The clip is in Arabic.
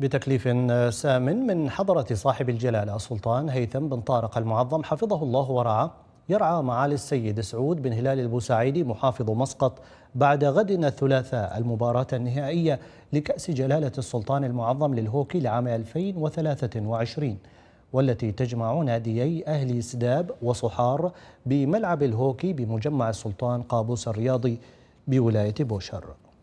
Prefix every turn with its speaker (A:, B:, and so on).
A: بتكليف سام من حضرة صاحب الجلالة السلطان هيثم بن طارق المعظم حفظه الله ورعاه يرعى معالي السيد سعود بن هلال البوسعيدي محافظ مسقط بعد غد الثلاثاء المباراة النهائية لكأس جلالة السلطان المعظم للهوكي لعام 2023 والتي تجمع ناديي أهلي سداب وصحار بملعب الهوكي بمجمع السلطان قابوس الرياضي بولاية بوشر